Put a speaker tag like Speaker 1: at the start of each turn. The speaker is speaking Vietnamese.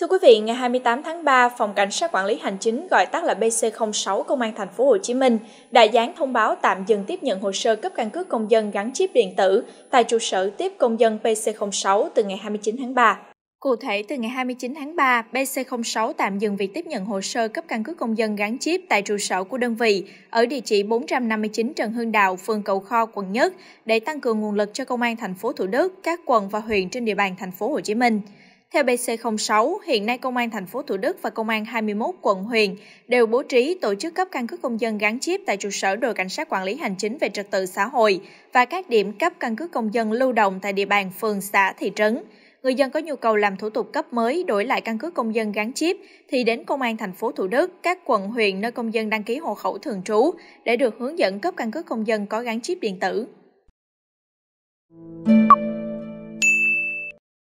Speaker 1: Thưa quý vị, ngày 28 tháng 3, Phòng Cảnh sát Quản lý Hành chính gọi tắt là BC06 Công an thành phố Hồ Chí Minh đã dán thông báo tạm dừng tiếp nhận hồ sơ cấp căn cước công dân gắn chip điện tử tại trụ sở tiếp công dân pc 06 từ ngày 29 tháng 3. Cụ thể, từ ngày 29 tháng 3, BC06 tạm dừng việc tiếp nhận hồ sơ cấp căn cước công dân gắn chip tại trụ sở của đơn vị ở địa chỉ 459 Trần Hưng Đạo, phường Cầu Kho, quận Nhất để tăng cường nguồn lực cho công an thành phố Thủ Đức, các quận và huyện trên địa bàn thành phố Hồ Chí Minh. Theo BC06, hiện nay Công an thành phố Thủ Đức và Công an 21 quận huyện đều bố trí tổ chức cấp căn cước công dân gắn chip tại trụ sở đội cảnh sát quản lý hành chính về trật tự xã hội và các điểm cấp căn cước công dân lưu động tại địa bàn phường, xã, thị trấn. Người dân có nhu cầu làm thủ tục cấp mới đổi lại căn cước công dân gắn chip thì đến công an thành phố Thủ Đức, các quận huyện nơi công dân đăng ký hộ khẩu thường trú để được hướng dẫn cấp căn cước công dân có gắn chip điện tử.